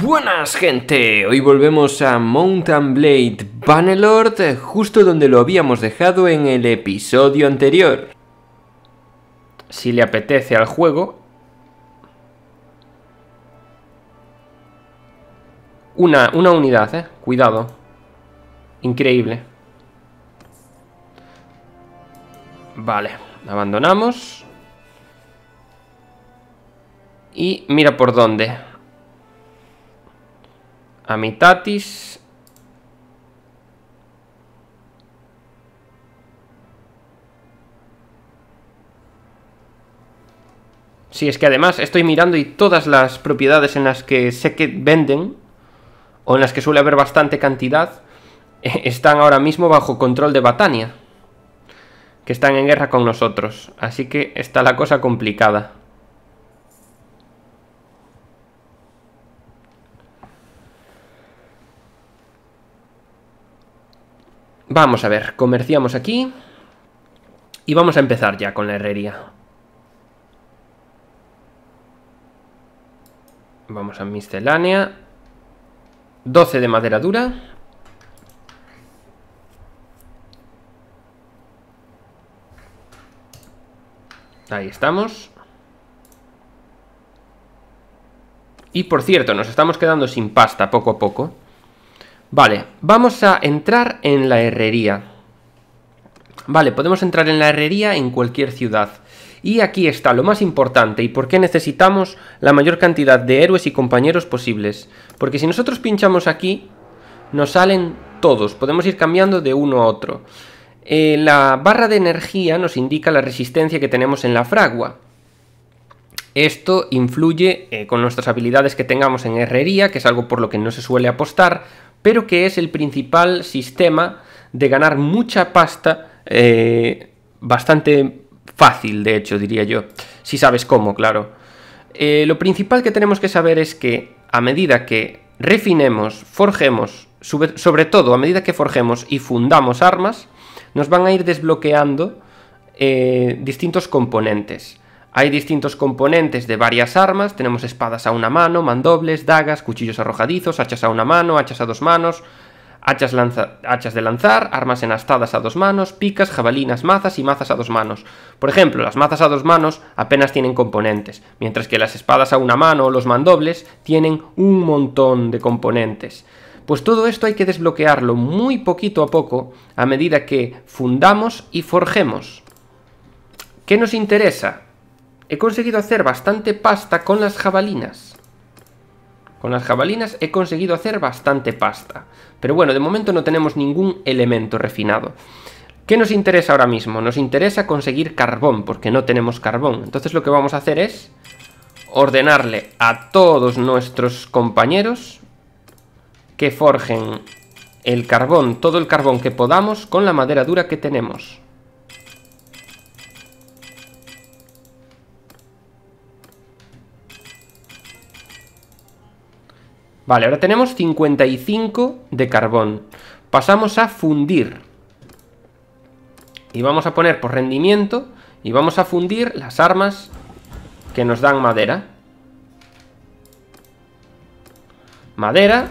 Buenas gente, hoy volvemos a Mountain Blade Banelord, justo donde lo habíamos dejado en el episodio anterior. Si le apetece al juego... Una, una unidad, eh. Cuidado. Increíble. Vale, abandonamos. Y mira por dónde. Amitatis. Sí, es que además estoy mirando y todas las propiedades en las que sé que venden, o en las que suele haber bastante cantidad, eh, están ahora mismo bajo control de Batania, que están en guerra con nosotros. Así que está la cosa complicada. Vamos a ver, comerciamos aquí. Y vamos a empezar ya con la herrería. Vamos a miscelánea. 12 de madera dura. Ahí estamos. Y por cierto, nos estamos quedando sin pasta poco a poco. Vale, vamos a entrar en la herrería. Vale, podemos entrar en la herrería en cualquier ciudad. Y aquí está lo más importante y por qué necesitamos la mayor cantidad de héroes y compañeros posibles. Porque si nosotros pinchamos aquí, nos salen todos. Podemos ir cambiando de uno a otro. Eh, la barra de energía nos indica la resistencia que tenemos en la fragua. Esto influye eh, con nuestras habilidades que tengamos en herrería, que es algo por lo que no se suele apostar, pero que es el principal sistema de ganar mucha pasta eh, bastante fácil, de hecho, diría yo, si sabes cómo, claro. Eh, lo principal que tenemos que saber es que a medida que refinemos, forjemos, sobre todo a medida que forjemos y fundamos armas, nos van a ir desbloqueando eh, distintos componentes. Hay distintos componentes de varias armas, tenemos espadas a una mano, mandobles, dagas, cuchillos arrojadizos, hachas a una mano, hachas a dos manos, hachas, de lanzar, armas enastadas a dos manos, picas, jabalinas, mazas y mazas a dos manos. Por ejemplo, las mazas a dos manos apenas tienen componentes, mientras que las espadas a una mano o los mandobles tienen un montón de componentes. Pues todo esto hay que desbloquearlo muy poquito a poco a medida que fundamos y forjemos. ¿Qué nos interesa? he conseguido hacer bastante pasta con las jabalinas. Con las jabalinas he conseguido hacer bastante pasta. Pero bueno, de momento no tenemos ningún elemento refinado. ¿Qué nos interesa ahora mismo? Nos interesa conseguir carbón, porque no tenemos carbón. Entonces lo que vamos a hacer es ordenarle a todos nuestros compañeros que forjen el carbón, todo el carbón que podamos, con la madera dura que tenemos. Vale, ahora tenemos 55 de carbón. Pasamos a fundir. Y vamos a poner por rendimiento y vamos a fundir las armas que nos dan madera. Madera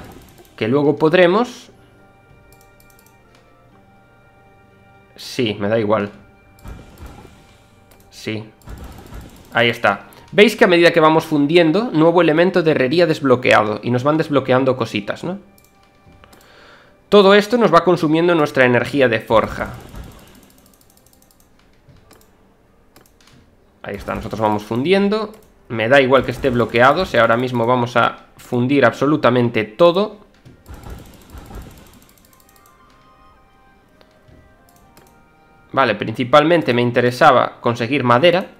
que luego podremos... Sí, me da igual. Sí. Ahí está. Veis que a medida que vamos fundiendo, nuevo elemento de herrería desbloqueado y nos van desbloqueando cositas, ¿no? Todo esto nos va consumiendo nuestra energía de forja. Ahí está, nosotros vamos fundiendo. Me da igual que esté bloqueado, si ahora mismo vamos a fundir absolutamente todo. Vale, principalmente me interesaba conseguir madera.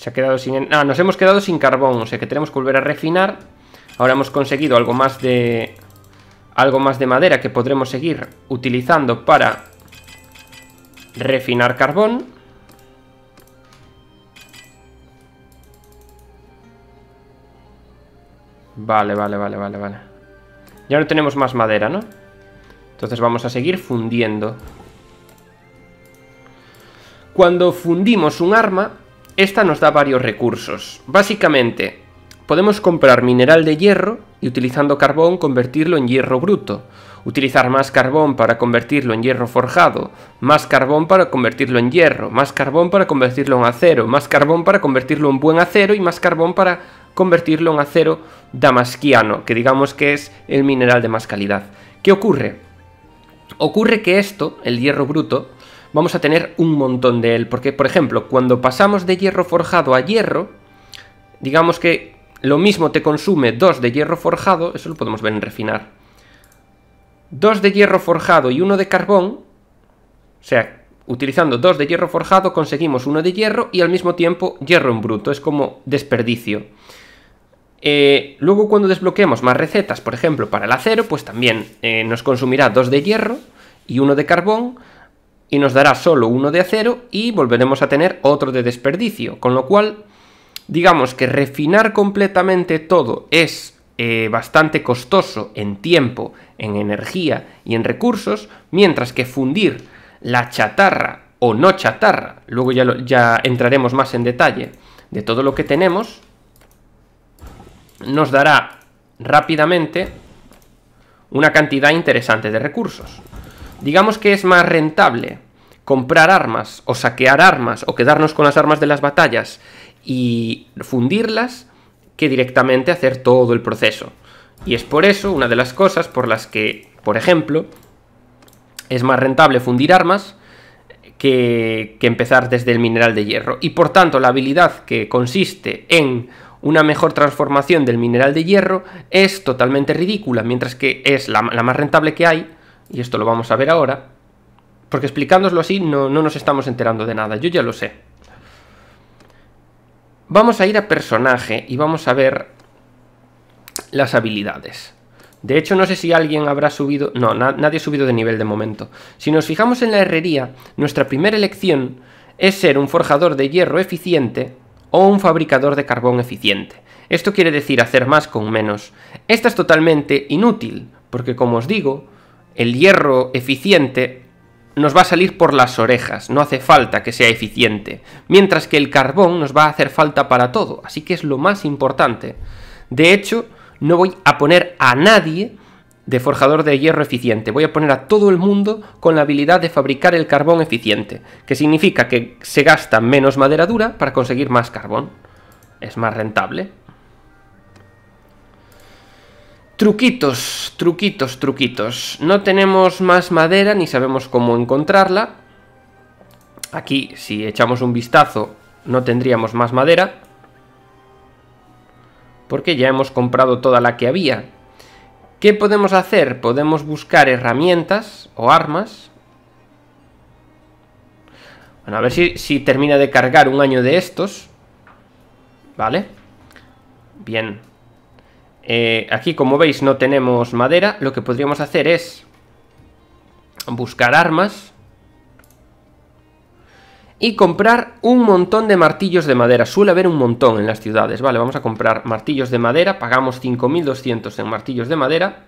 Se ha quedado sin... Ah, nos hemos quedado sin carbón, o sea que tenemos que volver a refinar. Ahora hemos conseguido algo más de... Algo más de madera que podremos seguir utilizando para refinar carbón. Vale, vale, vale, vale, vale. Ya no tenemos más madera, ¿no? Entonces vamos a seguir fundiendo. Cuando fundimos un arma, esta nos da varios recursos. Básicamente, podemos comprar mineral de hierro y utilizando carbón convertirlo en hierro bruto. Utilizar más carbón para convertirlo en hierro forjado, más carbón para convertirlo en hierro, más carbón para convertirlo en acero, más carbón para convertirlo en buen acero y más carbón para convertirlo en acero damasquiano, que digamos que es el mineral de más calidad. ¿Qué ocurre? Ocurre que esto, el hierro bruto, vamos a tener un montón de él. Porque, por ejemplo, cuando pasamos de hierro forjado a hierro, digamos que lo mismo te consume dos de hierro forjado, eso lo podemos ver en refinar. dos de hierro forjado y uno de carbón, o sea, utilizando dos de hierro forjado conseguimos uno de hierro y al mismo tiempo hierro en bruto, es como desperdicio. Eh, luego cuando desbloqueemos más recetas, por ejemplo para el acero, pues también eh, nos consumirá dos de hierro y uno de carbón, y nos dará solo uno de acero y volveremos a tener otro de desperdicio, con lo cual digamos que refinar completamente todo es eh, bastante costoso en tiempo, en energía y en recursos, mientras que fundir la chatarra o no chatarra, luego ya, ya entraremos más en detalle de todo lo que tenemos, nos dará rápidamente una cantidad interesante de recursos digamos que es más rentable comprar armas o saquear armas o quedarnos con las armas de las batallas y fundirlas que directamente hacer todo el proceso. Y es por eso una de las cosas por las que, por ejemplo, es más rentable fundir armas que, empezar desde el mineral de hierro. Y por tanto, la habilidad que consiste en una mejor transformación del mineral de hierro es totalmente ridícula, mientras que es la, la más rentable que hay y esto lo vamos a ver ahora, porque explicándoslo así no, no nos estamos enterando de nada, yo ya lo sé. Vamos a ir a personaje y vamos a ver las habilidades. De hecho, no sé si alguien habrá subido... No, nadie ha subido de nivel de momento. Si nos fijamos en la herrería, nuestra primera elección es ser un forjador de hierro eficiente o un fabricador de carbón eficiente. Esto quiere decir hacer más con menos. Esta es totalmente inútil, porque como os digo, el hierro eficiente nos va a salir por las orejas, no hace falta que sea eficiente, mientras que el carbón nos va a hacer falta para todo, así que es lo más importante. De hecho, no voy a poner a nadie de forjador de hierro eficiente, voy a poner a todo el mundo con la habilidad de fabricar el carbón eficiente, que significa que se gasta menos madera dura para conseguir más carbón. Es más rentable. Truquitos, truquitos, truquitos. No tenemos más madera ni sabemos cómo encontrarla. Aquí, si echamos un vistazo, no tendríamos más madera. Porque ya hemos comprado toda la que había. ¿Qué podemos hacer? Podemos buscar herramientas o armas. Bueno, a ver si, si termina de cargar un año de estos. Vale. Bien. Eh, aquí, como veis, no tenemos madera. Lo que podríamos hacer es buscar armas y comprar un montón de martillos de madera. Suele haber un montón en las ciudades. Vale, vamos a comprar martillos de madera. Pagamos 5.200 en martillos de madera.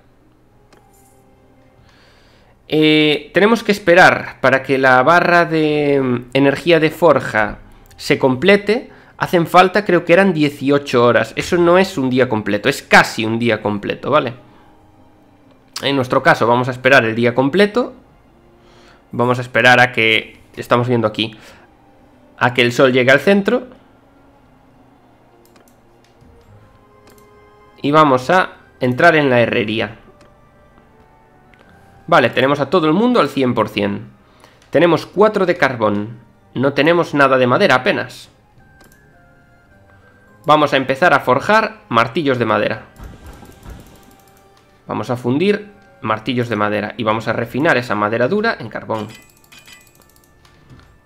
Eh, tenemos que esperar para que la barra de mm, energía de forja se complete hacen falta creo que eran 18 horas. Eso no es un día completo, es casi un día completo, ¿vale? En nuestro caso vamos a esperar el día completo. Vamos a esperar a que, estamos viendo aquí, a que el sol llegue al centro. Y vamos a entrar en la herrería. Vale, tenemos a todo el mundo al 100%. Tenemos 4 de carbón. No tenemos nada de madera apenas. Vamos a empezar a forjar martillos de madera. Vamos a fundir martillos de madera y vamos a refinar esa madera dura en carbón.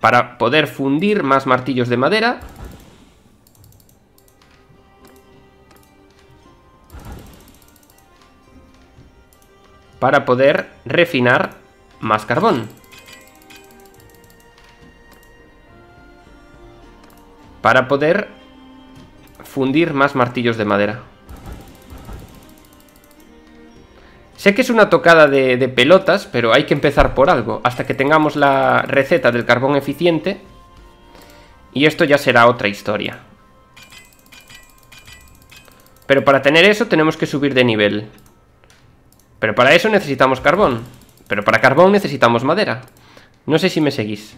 Para poder fundir más martillos de madera... Para poder refinar más carbón. Para poder fundir más martillos de madera. Sé que es una tocada de, pelotas, pero hay que empezar por algo, hasta que tengamos la receta del carbón eficiente. Y esto ya será otra historia. Pero para tener eso tenemos que subir de nivel. Pero para eso necesitamos carbón. Pero para carbón necesitamos madera. No sé si me seguís.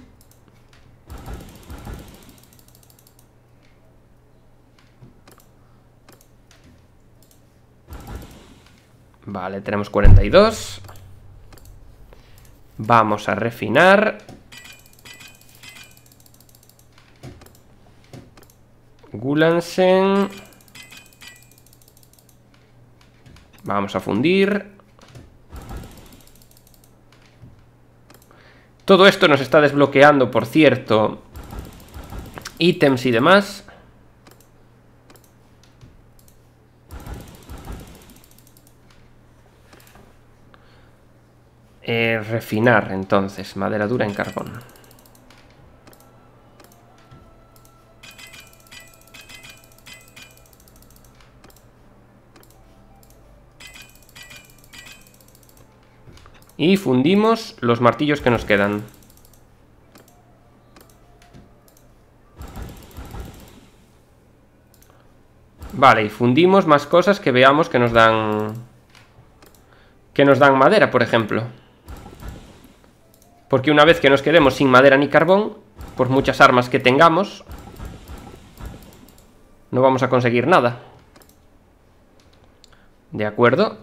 Vale, tenemos 42. Vamos a refinar. Gulansen. Vamos a fundir. Todo esto nos está desbloqueando, por cierto, ítems y demás. Eh, refinar, entonces. Madera dura en carbón. Y fundimos los martillos que nos quedan. Vale, y fundimos más cosas que veamos que nos dan... Que nos dan madera, por ejemplo. Porque una vez que nos quedemos sin madera ni carbón, por muchas armas que tengamos, no vamos a conseguir nada. De acuerdo.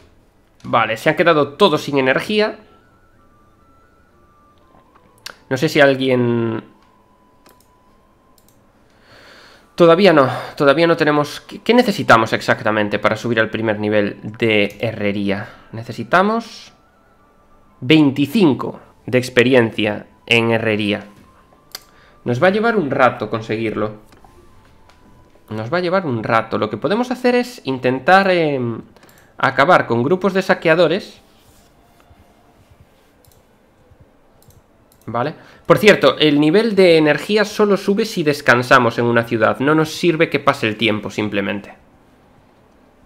Vale, se han quedado todos sin energía. No sé si alguien... Todavía no, todavía no tenemos... ¿Qué necesitamos exactamente para subir al primer nivel de herrería? Necesitamos... 25 de experiencia en herrería. Nos va a llevar un rato conseguirlo. Nos va a llevar un rato. Lo que podemos hacer es intentar em, acabar con grupos de saqueadores. ¿Vale? Por cierto, el nivel de energía solo sube si descansamos en una ciudad. No nos sirve que pase el tiempo, simplemente.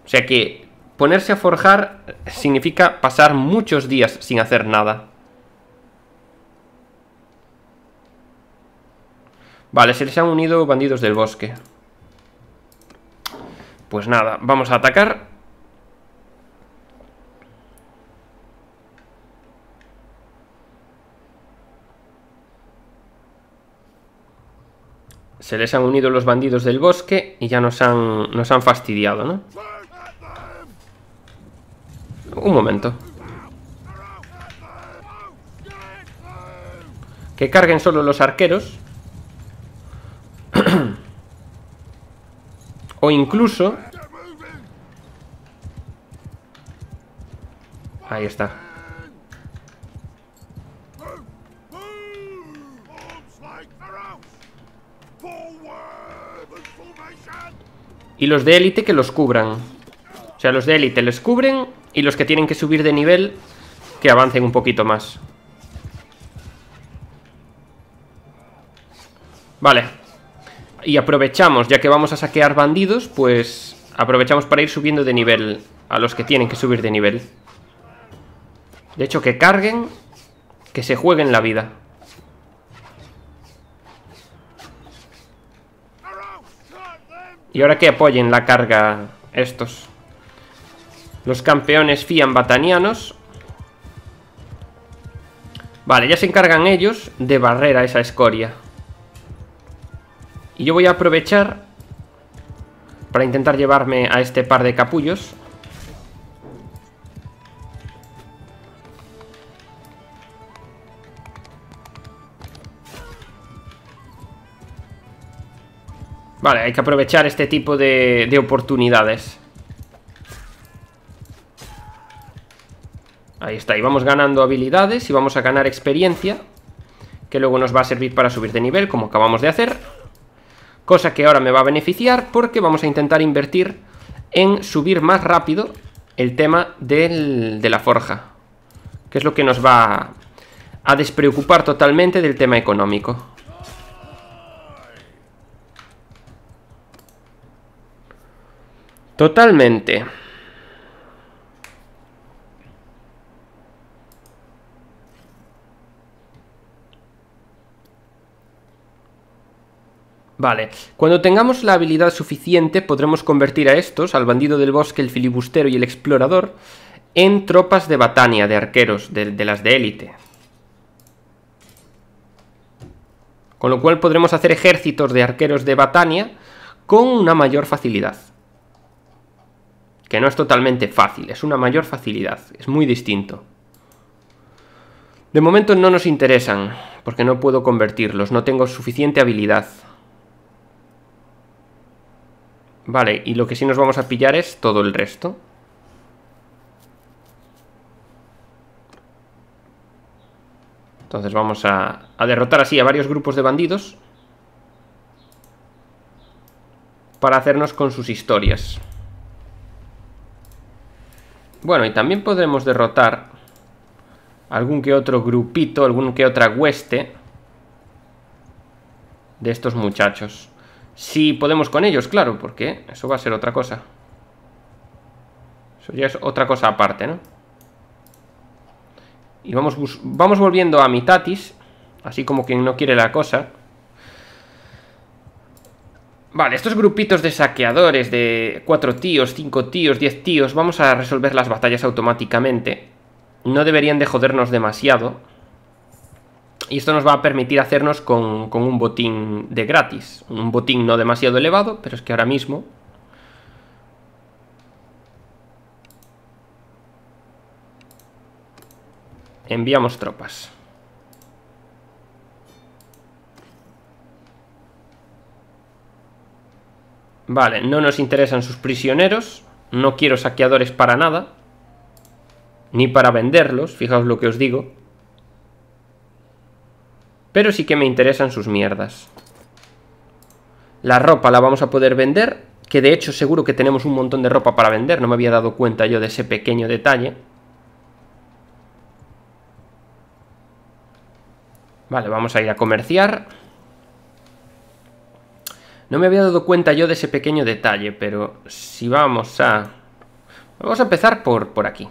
O sea que ponerse a forjar significa pasar muchos días sin hacer nada. Vale, se les han unido bandidos del bosque. Pues nada, vamos a atacar. Se les han unido los bandidos del bosque y ya nos han, nos han fastidiado, ¿no? Un momento. Que carguen solo los arqueros o incluso... Ahí está. Y los de élite que los cubran. O sea, los de élite les cubren y los que tienen que subir de nivel que avancen un poquito más. Vale, y aprovechamos, ya que vamos a saquear bandidos, pues aprovechamos para ir subiendo de nivel a los que tienen que subir de nivel. De hecho, que carguen, que se jueguen la vida. Y ahora que apoyen la carga estos. Los campeones fían batanianos. Vale, ya se encargan ellos de barrer a esa escoria. Y yo voy a aprovechar para intentar llevarme a este par de capullos. Vale, hay que aprovechar este tipo de, oportunidades. Ahí está, y vamos ganando habilidades y vamos a ganar experiencia, que luego nos va a servir para subir de nivel, como acabamos de hacer cosa que ahora me va a beneficiar porque vamos a intentar invertir en subir más rápido el tema de la forja, que es lo que nos va a despreocupar totalmente del tema económico. Totalmente. Vale, cuando tengamos la habilidad suficiente podremos convertir a estos, al bandido del bosque, el filibustero y el explorador, en tropas de Batania, de arqueros, de, las de élite. Con lo cual podremos hacer ejércitos de arqueros de Batania con una mayor facilidad. Que no es totalmente fácil, es una mayor facilidad, es muy distinto. De momento no nos interesan, porque no puedo convertirlos, no tengo suficiente habilidad. Vale, y lo que sí nos vamos a pillar es todo el resto. Entonces vamos a, derrotar así a varios grupos de bandidos. Para hacernos con sus historias. Bueno, y también podremos derrotar algún que otro grupito, algún que otra hueste de estos muchachos. Si podemos con ellos, claro, porque eso va a ser otra cosa. Eso ya es otra cosa aparte, ¿no? Y vamos, vamos volviendo a Mitatis, así como quien no quiere la cosa. Vale, estos grupitos de saqueadores de cuatro tíos, cinco tíos, 10 tíos, vamos a resolver las batallas automáticamente. No deberían de jodernos demasiado. Y esto nos va a permitir hacernos con, con un botín de gratis. Un botín no demasiado elevado, pero es que ahora mismo enviamos tropas. Vale, no nos interesan sus prisioneros, no quiero saqueadores para nada, ni para venderlos, fijaos lo que os digo. Pero sí que me interesan sus mierdas. La ropa la vamos a poder vender, que de hecho seguro que tenemos un montón de ropa para vender, no me había dado cuenta yo de ese pequeño detalle. Vale, vamos a ir a comerciar. No me había dado cuenta yo de ese pequeño detalle, pero si vamos a... Vamos a empezar por, por aquí.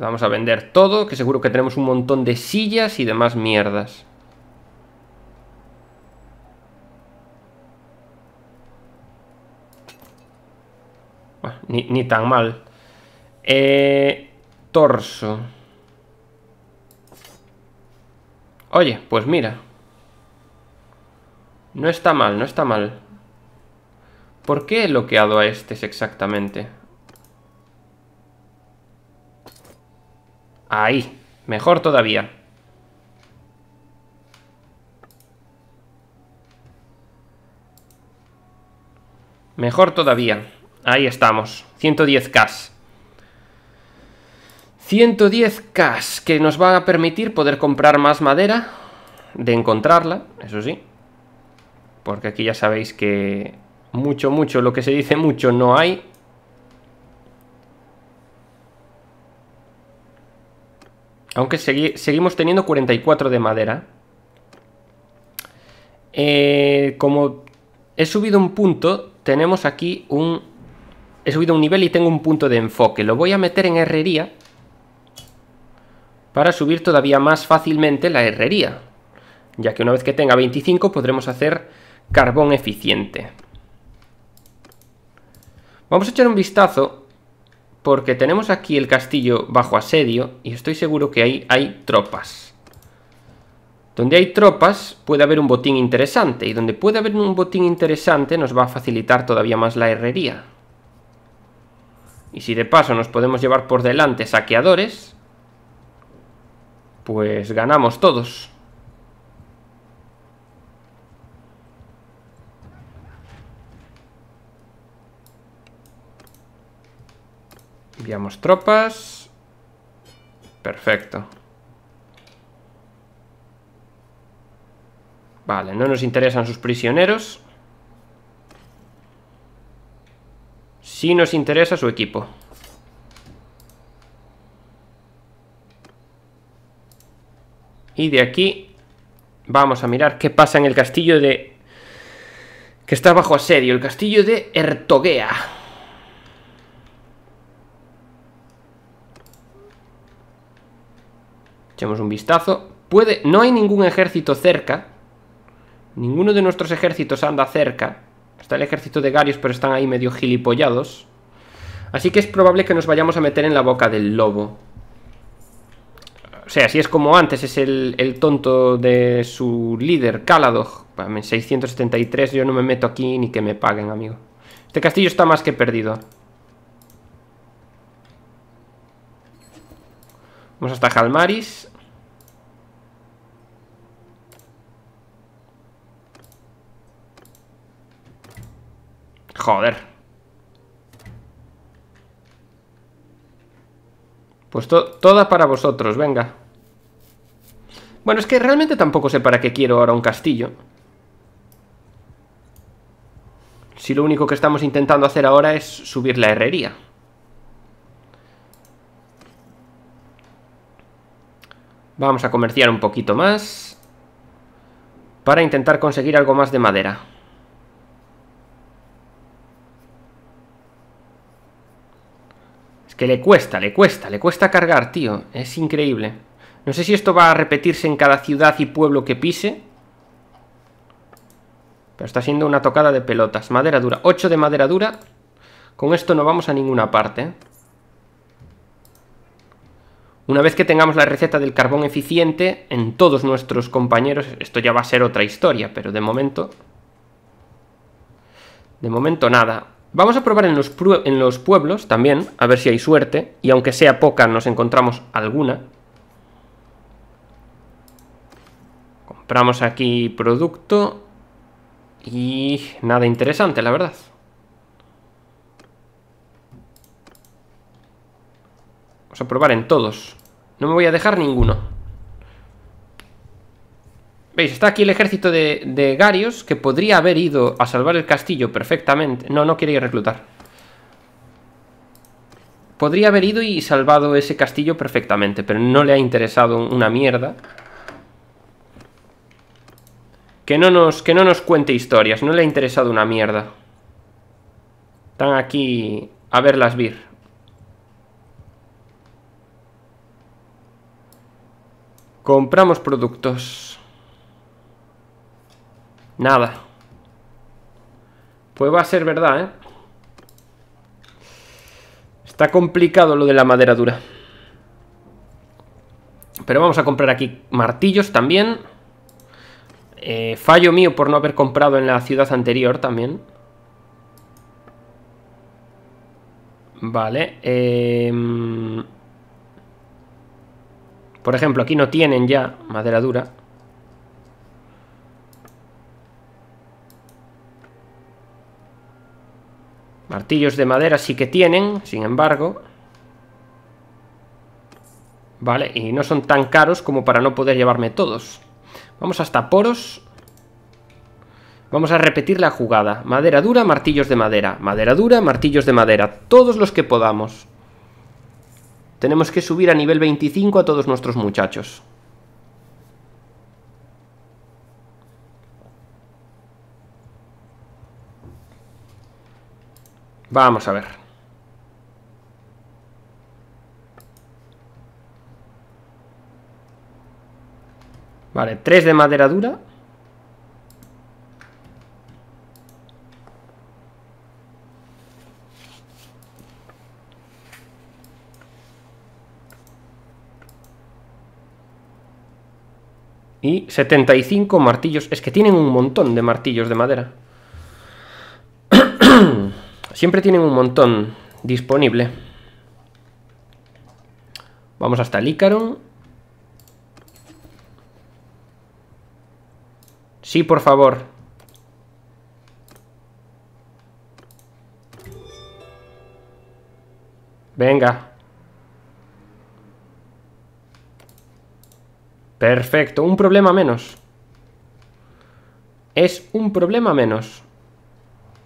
Vamos a vender todo, que seguro que tenemos un montón de sillas y demás mierdas. ni, tan mal. Eh, torso. Oye, pues mira. No está mal, no está mal. ¿Por qué he bloqueado a estos exactamente? Ahí. Mejor todavía. Mejor todavía. Ahí estamos. 110k. 110k que nos va a permitir poder comprar más madera. De encontrarla, eso sí. Porque aquí ya sabéis que mucho, mucho, lo que se dice mucho no hay. Aunque seguimos teniendo 44 de madera. Eh, como he subido un punto, tenemos aquí un... He subido un nivel y tengo un punto de enfoque. Lo voy a meter en herrería para subir todavía más fácilmente la herrería. Ya que una vez que tenga 25 podremos hacer carbón eficiente. Vamos a echar un vistazo porque tenemos aquí el castillo bajo asedio y estoy seguro que ahí hay tropas. Donde hay tropas puede haber un botín interesante y donde puede haber un botín interesante nos va a facilitar todavía más la herrería. Y si de paso nos podemos llevar por delante saqueadores, pues ganamos todos. Enviamos tropas. Perfecto. Vale, no nos interesan sus prisioneros. Sí nos interesa su equipo. Y de aquí vamos a mirar qué pasa en el castillo de... Que está bajo asedio, el castillo de Ertoguea. Echemos un vistazo. Puede, no hay ningún ejército cerca. Ninguno de nuestros ejércitos anda cerca. Está el ejército de Garios, pero están ahí medio gilipollados. Así que es probable que nos vayamos a meter en la boca del lobo. O sea, si es como antes, es el, tonto de su líder, Caladog. En 673 yo no me meto aquí ni que me paguen, amigo. Este castillo está más que perdido. Vamos hasta Halmaris. Joder. Pues toda para vosotros, venga. Bueno, es que realmente tampoco sé para qué quiero ahora un castillo. Si lo único que estamos intentando hacer ahora es subir la herrería. Vamos a comerciar un poquito más. Para intentar conseguir algo más de madera. que le cuesta, le cuesta, le cuesta cargar, tío. Es increíble. No sé si esto va a repetirse en cada ciudad y pueblo que pise. Pero está siendo una tocada de pelotas. Madera dura. 8 de madera dura. Con esto no vamos a ninguna parte. Una vez que tengamos la receta del carbón eficiente en todos nuestros compañeros, esto ya va a ser otra historia, pero de momento... De momento nada. Vamos a probar en los, en los pueblos también, a ver si hay suerte. Y aunque sea poca, nos encontramos alguna. Compramos aquí producto. Y nada interesante, la verdad. Vamos a probar en todos. No me voy a dejar ninguno. ¿Veis? Está aquí el ejército de, de Garios, que podría haber ido a salvar el castillo perfectamente. No, no quiere ir a reclutar. Podría haber ido y salvado ese castillo perfectamente, pero no le ha interesado una mierda. Que no nos, que no nos cuente historias, no le ha interesado una mierda. Están aquí a verlas vir. Compramos productos. Nada. Pues va a ser verdad, ¿eh? Está complicado lo de la madera dura. Pero vamos a comprar aquí martillos también. Eh, fallo mío por no haber comprado en la ciudad anterior también. Vale. Em, por ejemplo, aquí no tienen ya madera dura. Martillos de madera sí que tienen, sin embargo. Vale, y no son tan caros como para no poder llevarme todos. Vamos hasta poros. Vamos a repetir la jugada. Madera dura, martillos de madera. Madera dura, martillos de madera. Todos los que podamos. Tenemos que subir a nivel 25 a todos nuestros muchachos. Vamos a ver. Vale, tres de madera dura. Y 75 martillos. Es que tienen un montón de martillos de madera. Siempre tienen un montón disponible. Vamos hasta el Sí, por favor. Venga. Perfecto, un problema menos. Es un problema menos.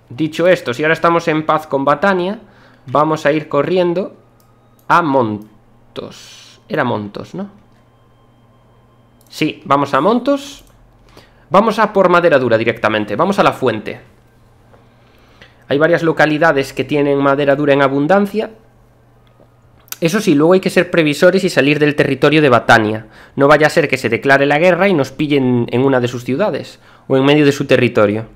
Dicho esto, si ahora estamos en paz con Batania, vamos a ir corriendo a Montos. Era Montos, ¿no? Sí, vamos a Montos. Vamos a por madera dura directamente, vamos a la fuente. Hay varias localidades que tienen madera dura en abundancia. Eso sí, luego hay que ser previsores y salir del territorio de Batania. No vaya a ser que se declare la guerra y nos pillen en una de sus ciudades o en medio de su territorio.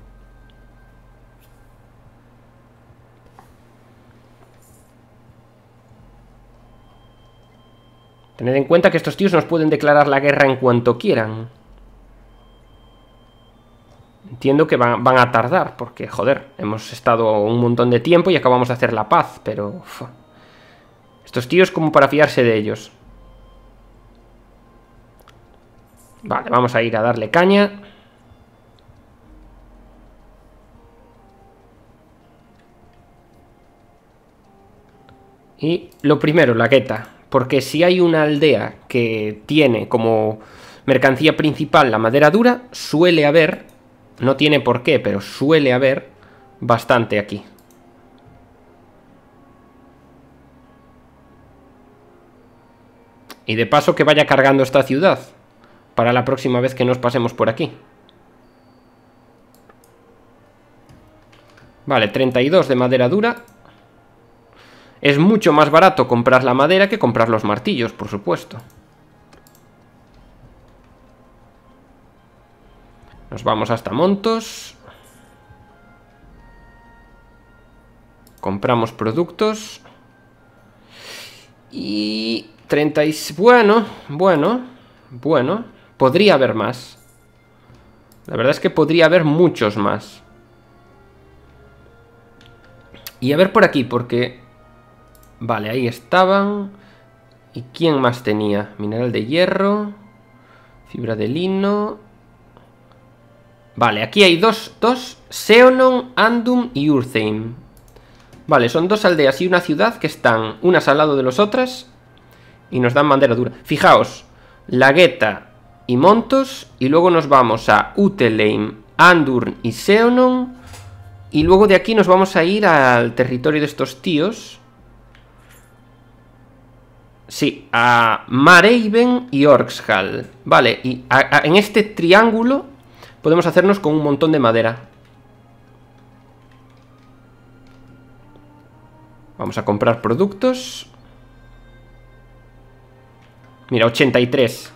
Tened en cuenta que estos tíos nos pueden declarar la guerra en cuanto quieran. Entiendo que van, a tardar, porque, joder, hemos estado un montón de tiempo y acabamos de hacer la paz, pero... Estos tíos como para fiarse de ellos. Vale, vamos a ir a darle caña. Y lo primero, la gueta. Porque si hay una aldea que tiene como mercancía principal la madera dura, suele haber, no tiene por qué, pero suele haber bastante aquí. Y de paso que vaya cargando esta ciudad, para la próxima vez que nos pasemos por aquí. Vale, 32 de madera dura es mucho más barato comprar la madera que comprar los martillos, por supuesto. Nos vamos hasta Montos. Compramos productos. Y... 30 Bueno, bueno, bueno. Podría haber más. La verdad es que podría haber muchos más. Y a ver por aquí, porque Vale, ahí estaban. ¿Y quién más tenía? Mineral de hierro, fibra de lino. Vale, aquí hay dos, dos, Seonon, Andum y Urtheim. Vale, son dos aldeas y una ciudad que están unas al lado de las otras y nos dan bandera dura. Fijaos, Lagueta y Montos y luego nos vamos a Uteleim, Andurn y Seonon y luego de aquí nos vamos a ir al territorio de estos tíos Sí, a Mareiven y Orkshal. Vale, y en este triángulo podemos hacernos con un montón de madera. Vamos a comprar productos. Mira, 83.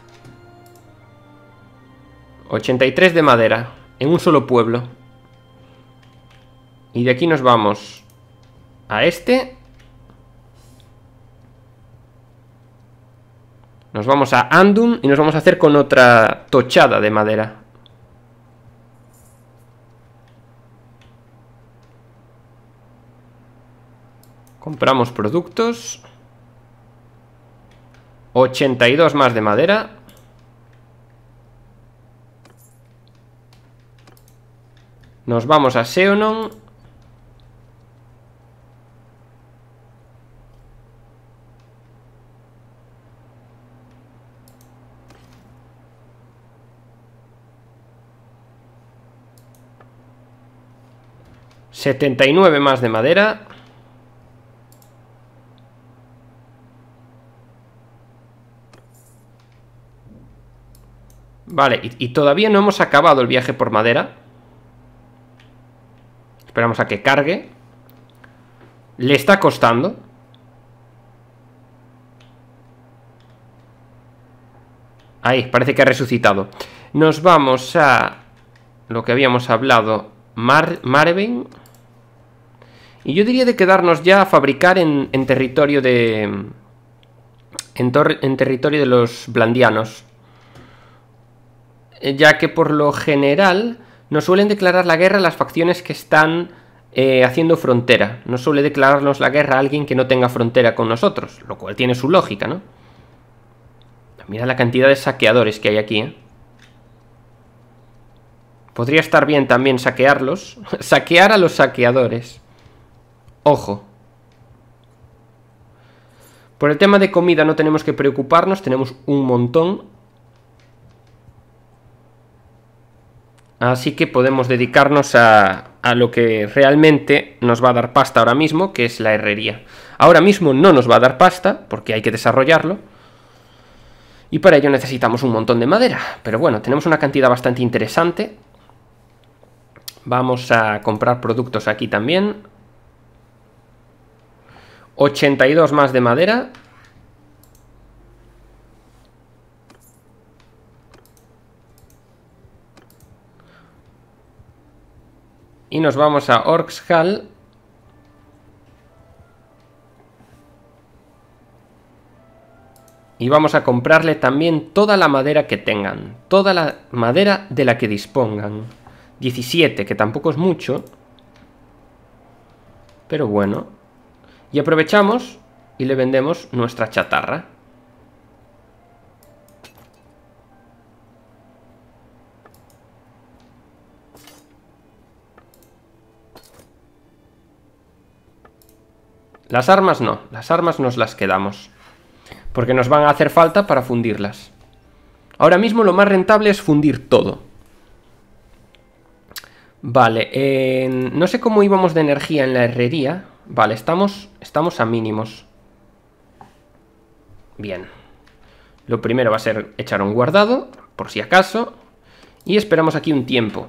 83 de madera en un solo pueblo. Y de aquí nos vamos a este Nos vamos a Andum y nos vamos a hacer con otra tochada de madera. Compramos productos. 82 más de madera. Nos vamos a Xeonon. 79 más de madera. Vale, y, todavía no hemos acabado el viaje por madera. Esperamos a que cargue. Le está costando. Ahí, parece que ha resucitado. Nos vamos a lo que habíamos hablado. Mar Marvin. Y yo diría de quedarnos ya a fabricar en, territorio de... En, territorio de los blandianos. Eh, ya que por lo general nos suelen declarar la guerra las facciones que están eh, haciendo frontera. No suele declararnos la guerra a alguien que no tenga frontera con nosotros, lo cual tiene su lógica, ¿no? Mira la cantidad de saqueadores que hay aquí, ¿eh? Podría estar bien también saquearlos. Saquear a los saqueadores. Ojo. Por el tema de comida no tenemos que preocuparnos, tenemos un montón. Así que podemos dedicarnos a, a lo que realmente nos va a dar pasta ahora mismo, que es la herrería. Ahora mismo no nos va a dar pasta, porque hay que desarrollarlo. Y para ello necesitamos un montón de madera. Pero bueno, tenemos una cantidad bastante interesante. Vamos a comprar productos aquí también. 82 más de madera. Y nos vamos a Hall Y vamos a comprarle también toda la madera que tengan. Toda la madera de la que dispongan. 17, que tampoco es mucho. Pero bueno. Y aprovechamos y le vendemos nuestra chatarra. Las armas no, las armas nos las quedamos. Porque nos van a hacer falta para fundirlas. Ahora mismo lo más rentable es fundir todo. Vale, no sé cómo íbamos de energía en la herrería. Vale, estamos, estamos a mínimos. Bien. Lo primero va a ser echar un guardado, por si acaso. Y esperamos aquí un tiempo.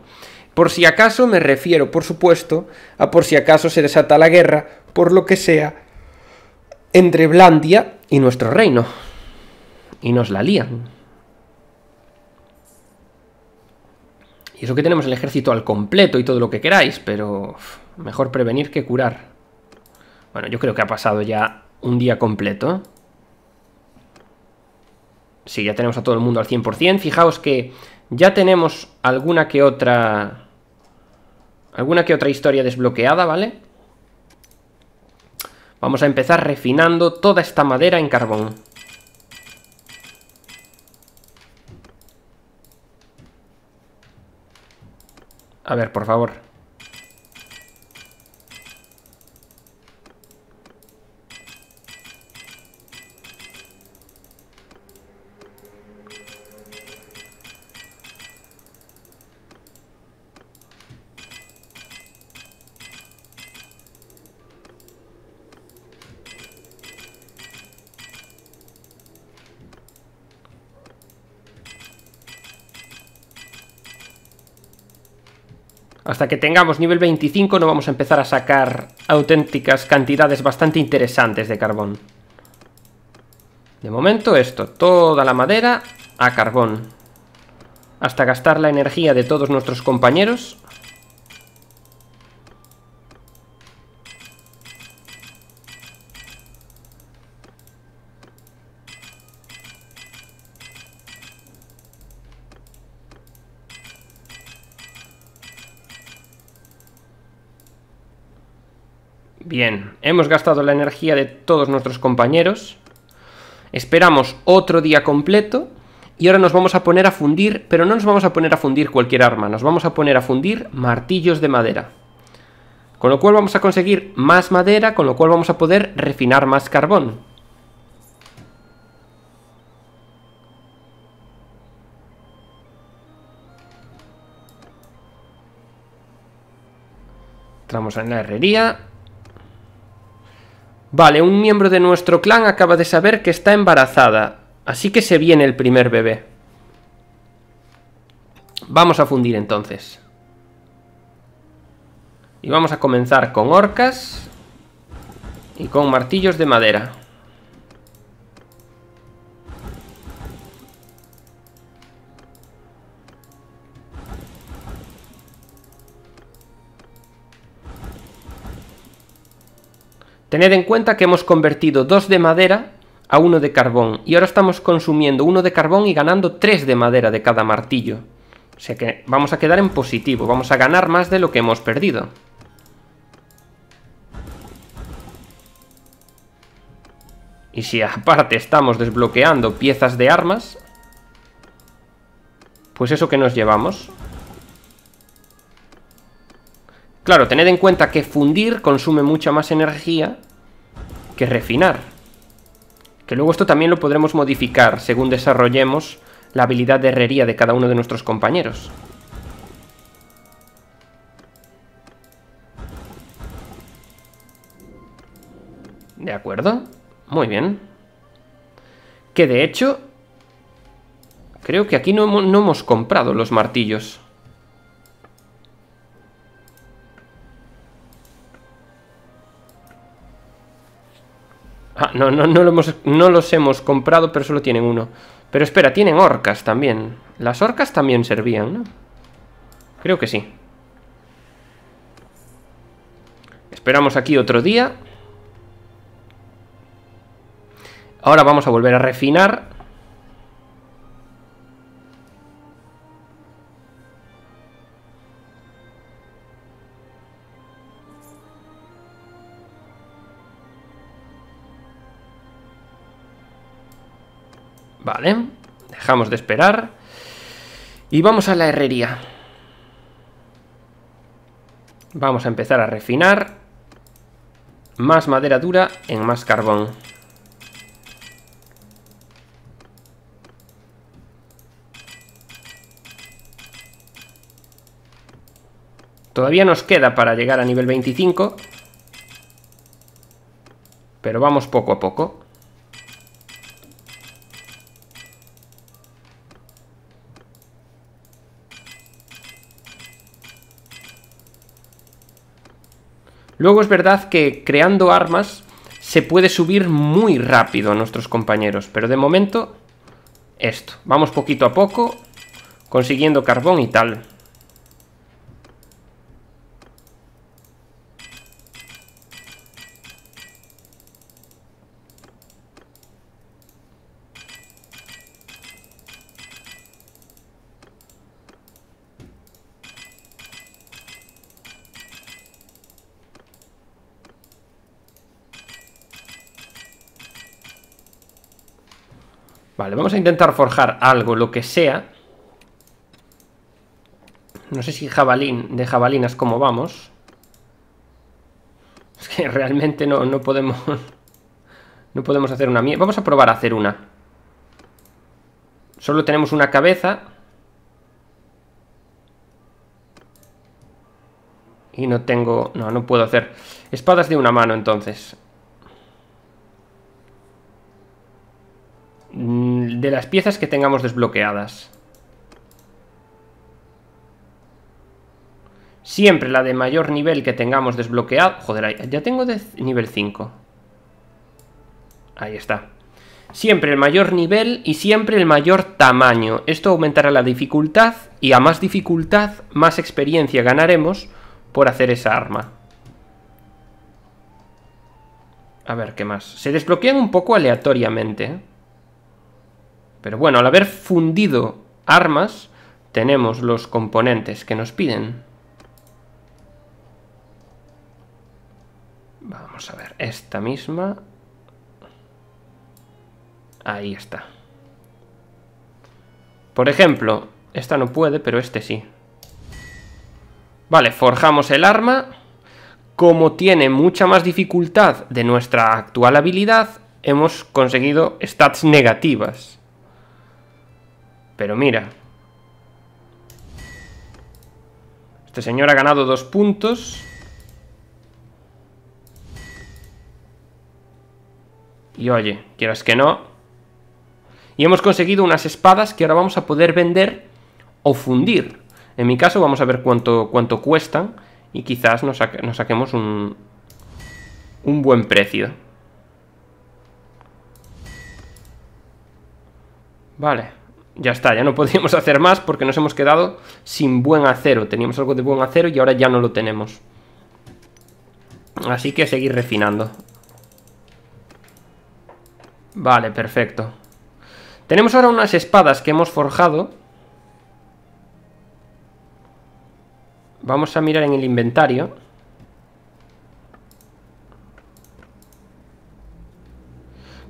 Por si acaso me refiero, por supuesto, a por si acaso se desata la guerra, por lo que sea, entre Blandia y nuestro reino. Y nos la lían. Y eso que tenemos el ejército al completo y todo lo que queráis, pero mejor prevenir que curar. Bueno, yo creo que ha pasado ya un día completo. Sí, ya tenemos a todo el mundo al 100%. Fijaos que ya tenemos alguna que otra... Alguna que otra historia desbloqueada, ¿vale? Vamos a empezar refinando toda esta madera en carbón. A ver, por favor. Hasta que tengamos nivel 25 no vamos a empezar a sacar auténticas cantidades bastante interesantes de carbón. De momento esto, toda la madera a carbón. Hasta gastar la energía de todos nuestros compañeros Bien, hemos gastado la energía de todos nuestros compañeros. Esperamos otro día completo. Y ahora nos vamos a poner a fundir, pero no nos vamos a poner a fundir cualquier arma, nos vamos a poner a fundir martillos de madera. Con lo cual vamos a conseguir más madera, con lo cual vamos a poder refinar más carbón. Entramos en la herrería, Vale, un miembro de nuestro clan acaba de saber que está embarazada. Así que se viene el primer bebé. Vamos a fundir entonces. Y vamos a comenzar con orcas y con martillos de madera. Tened en cuenta que hemos convertido dos de madera a uno de carbón y ahora estamos consumiendo uno de carbón y ganando tres de madera de cada martillo. O sea que vamos a quedar en positivo, vamos a ganar más de lo que hemos perdido. Y si aparte estamos desbloqueando piezas de armas, pues eso que nos llevamos. Claro, tened en cuenta que fundir consume mucha más energía que refinar. Que luego esto también lo podremos modificar según desarrollemos la habilidad de herrería de cada uno de nuestros compañeros. De acuerdo, muy bien. Que de hecho, creo que aquí no, hemos comprado los martillos. Ah, no, no, no, no los hemos comprado, pero solo tienen uno. Pero espera, tienen orcas también. Las orcas también servían, ¿no? Creo que sí. Esperamos aquí otro día. Ahora vamos a volver a refinar. Vale, dejamos de esperar. Y vamos a la herrería. Vamos a empezar a refinar. Más madera dura en más carbón. Todavía nos queda para llegar a nivel 25. Pero vamos poco a poco. Luego es verdad que creando armas se puede subir muy rápido a nuestros compañeros, pero de momento esto. Vamos poquito a poco consiguiendo carbón y tal. intentar forjar algo, lo que sea. No sé si jabalín, de jabalinas como vamos. Es que realmente no, no podemos... No podemos hacer una mierda. Vamos a probar a hacer una. Solo tenemos una cabeza. Y no tengo... No, no puedo hacer. Espadas de una mano, entonces. Mm, de las piezas que tengamos desbloqueadas. Siempre la de mayor nivel que tengamos desbloqueado... Joder, ya tengo de nivel 5. Ahí está. Siempre el mayor nivel y siempre el mayor tamaño. Esto aumentará la dificultad y a más dificultad, más experiencia ganaremos por hacer esa arma. A ver, ¿qué más? Se desbloquean un poco aleatoriamente, ¿eh? Pero bueno, al haber fundido armas, tenemos los componentes que nos piden. Vamos a ver, esta misma. Ahí está. Por ejemplo, esta no puede, pero este sí. Vale, forjamos el arma. Como tiene mucha más dificultad de nuestra actual habilidad, hemos conseguido stats negativas. Pero mira. Este señor ha ganado dos puntos. Y oye, quieras que no. Y hemos conseguido unas espadas que ahora vamos a poder vender o fundir. En mi caso vamos a ver cuánto, cuánto cuestan y quizás nos, saquemos un, un buen precio. Vale ya está, ya no podíamos hacer más porque nos hemos quedado sin buen acero. Teníamos algo de buen acero y ahora ya no lo tenemos. Así que seguir refinando. Vale, perfecto. Tenemos ahora unas espadas que hemos forjado. Vamos a mirar en el inventario.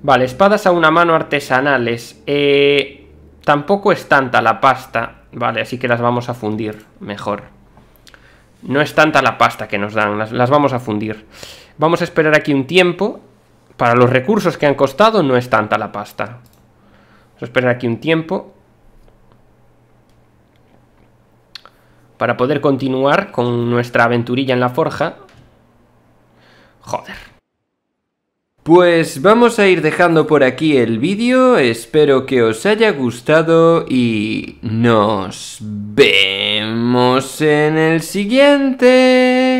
Vale, espadas a una mano artesanales. Eh... Tampoco es tanta la pasta, ¿vale? Así que las vamos a fundir mejor. No es tanta la pasta que nos dan, las, vamos a fundir. Vamos a esperar aquí un tiempo. Para los recursos que han costado no es tanta la pasta. Vamos a esperar aquí un tiempo. Para poder continuar con nuestra aventurilla en la forja. Joder. Pues vamos a ir dejando por aquí el vídeo, espero que os haya gustado y nos vemos en el siguiente.